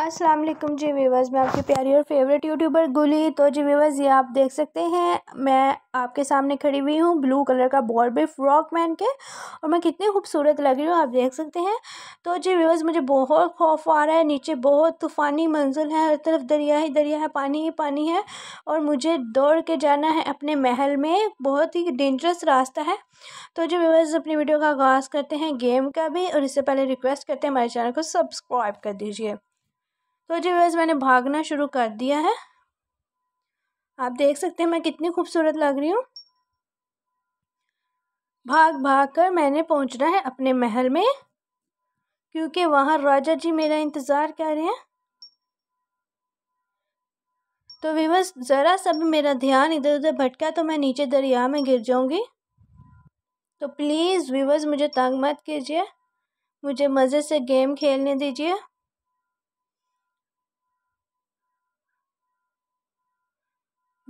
अस्सलाम वालेकुम जी वीवर्स मैं आपकी प्यारी और फेवरेट यूट्यूबर गुली तो जी वीवर्स ये आप देख सकते हैं मैं आपके सामने खड़ी हुई हूँ ब्लू कलर का बॉर्बे फ्रॉक पहन के और मैं कितनी खूबसूरत लग रही हूँ आप देख सकते हैं तो जी वीवर्स मुझे बहुत खौफ आ रहा है नीचे बहुत तूफ़ानी मंजिल है हर तरफ दरिया ही दरिया है पानी ही पानी है और मुझे दौड़ के जाना है अपने महल में बहुत ही डेंजरस रास्ता है तो जी वीवर्स अपनी वीडियो का आगाज़ करते हैं गेम का भी और इससे पहले रिक्वेस्ट करते हैं हमारे चैनल को सब्सक्राइब कर दीजिए तो जी वैसे मैंने भागना शुरू कर दिया है आप देख सकते हैं मैं कितनी खूबसूरत लग रही हूँ भाग भाग कर मैंने पहुँचना है अपने महल में क्योंकि वहाँ राजा जी मेरा इंतज़ार कर रहे हैं तो वीवर्स ज़रा सा भी मेरा ध्यान इधर उधर भटका तो मैं नीचे दरिया में गिर जाऊँगी तो प्लीज़ वीवर्स मुझे तंग मत कीजिए मुझे मज़े से गेम खेलने दीजिए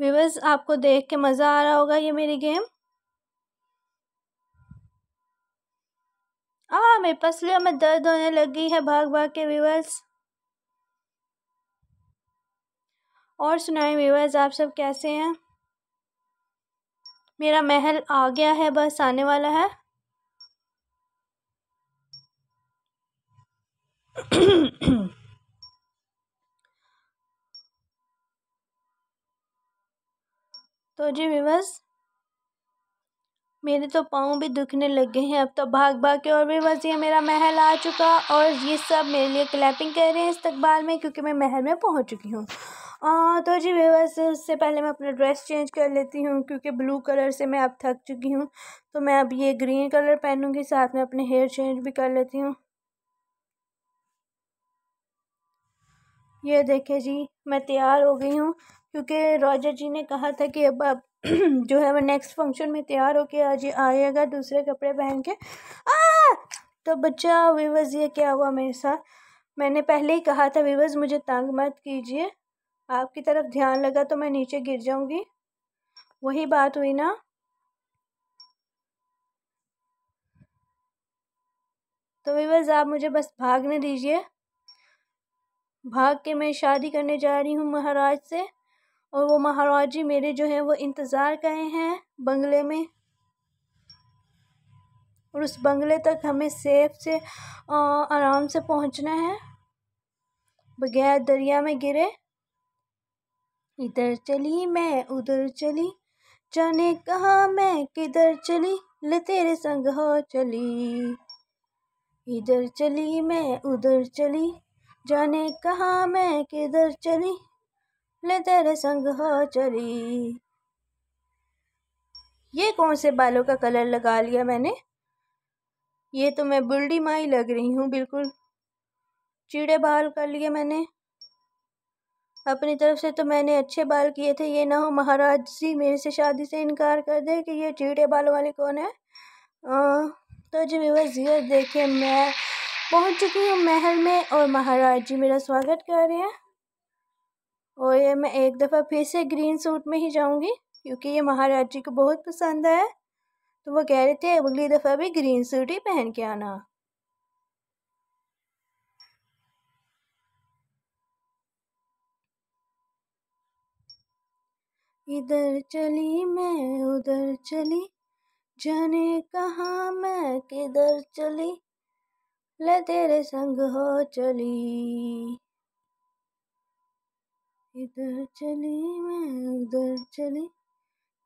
व्यूवर्स आपको देख के मज़ा आ रहा होगा ये मेरी गेम आ मेरी पसलियों में दर्द होने लगी है भाग भाग के व्यूवर्स और सुनाए व्यूवर्स आप सब कैसे हैं मेरा महल आ गया है बस आने वाला है तो जी वीवर्स मेरे तो पाँव भी दुखने लग गए हैं अब तो भाग भाग के और भी बस ये मेरा महल आ चुका और ये सब मेरे लिए क्लैपिंग कर रहे हैं इस्तकबाल में क्योंकि मैं महल में पहुंच चुकी हूँ तो जी बस उससे पहले मैं अपना ड्रेस चेंज कर लेती हूँ क्योंकि ब्लू कलर से मैं अब थक चुकी हूँ तो मैं अब ये ग्रीन कलर पहनूँगी साथ में अपने हेयर चेंज भी कर लेती हूँ ये देखे जी मैं तैयार हो गई हूँ क्योंकि रॉजर जी ने कहा था कि अब आप जो है वो नेक्स्ट फंक्शन में तैयार होके आज आएगा दूसरे कपड़े पहन के आ तो बच्चा वीवर्स ये क्या हुआ मेरे साथ मैंने पहले ही कहा था वीवर्स मुझे तंग मत कीजिए आपकी तरफ ध्यान लगा तो मैं नीचे गिर जाऊंगी वही बात हुई ना तो वीवर्स आप मुझे बस भागने दीजिए भाग के मैं शादी करने जा रही हूँ महाराज से और वो महाराज जी मेरे जो है वो इंतज़ार गए हैं बंगले में और उस बंगले तक हमें सेफ से आराम से पहुंचना है बगैर दरिया में गिरे इधर चली मैं उधर चली जाने कहा मैं किधर चली ले तेरे संग हो चली इधर चली मैं उधर चली जाने कहा मैं किधर चली ले तेरे संग हो चली ये कौन से बालों का कलर लगा लिया मैंने ये तो मैं बुल्डी माई लग रही हूँ बिल्कुल चीड़े बाल कर लिए मैंने अपनी तरफ से तो मैंने अच्छे बाल किए थे ये ना हो महाराज जी मेरे से शादी से इनकार कर दे कि ये चीड़े बाल वाले कौन है आ, अं, तो जी व्यवर्स देखे मैं पहुंच चुकी हूँ महल में और महाराज जी मेरा स्वागत कर रहे हैं और ये मैं एक दफ़ा फिर से ग्रीन सूट में ही जाऊँगी क्योंकि ये महाराज जी को बहुत पसंद आया तो वो कह रहे थे अगली दफ़ा भी ग्रीन सूट ही पहन के आना इधर चली मैं उधर चली जाने कहा मैं किधर चली ले तेरे संग हो चली इधर चली मैं उधर चली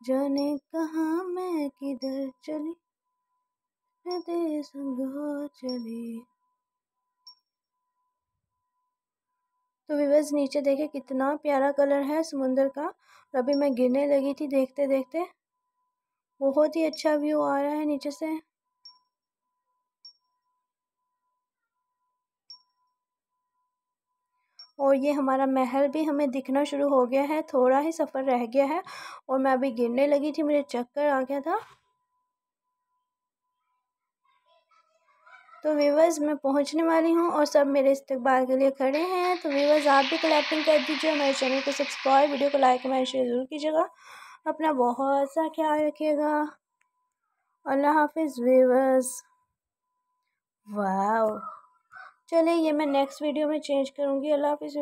जाने कहा मैं किधर चली हृदय संग चली तो विवेज नीचे देखे कितना प्यारा कलर है समुंदर का और अभी मैं गिरने लगी थी देखते देखते बहुत ही अच्छा व्यू आ रहा है नीचे से और ये हमारा महल भी हमें दिखना शुरू हो गया है थोड़ा ही सफ़र रह गया है और मैं अभी गिरने लगी थी मुझे चक्कर आ गया था तो वीवर्स मैं पहुंचने वाली हूं और सब मेरे इस्तेबाल के लिए खड़े हैं तो वीवर्स आप भी कलेक्टिंग कर दीजिए हमारे चैनल को सब्सक्राइब वीडियो को लाइक कमेंट शेयर ज़रूर कीजिएगा अपना बहुत सा ख्याल रखिएगा अल्लाह हाफिज़ वीवर्स वाह चलिए ये मैं नेक्स्ट वीडियो में चेंज करूँगी अल्लाह हाफिज़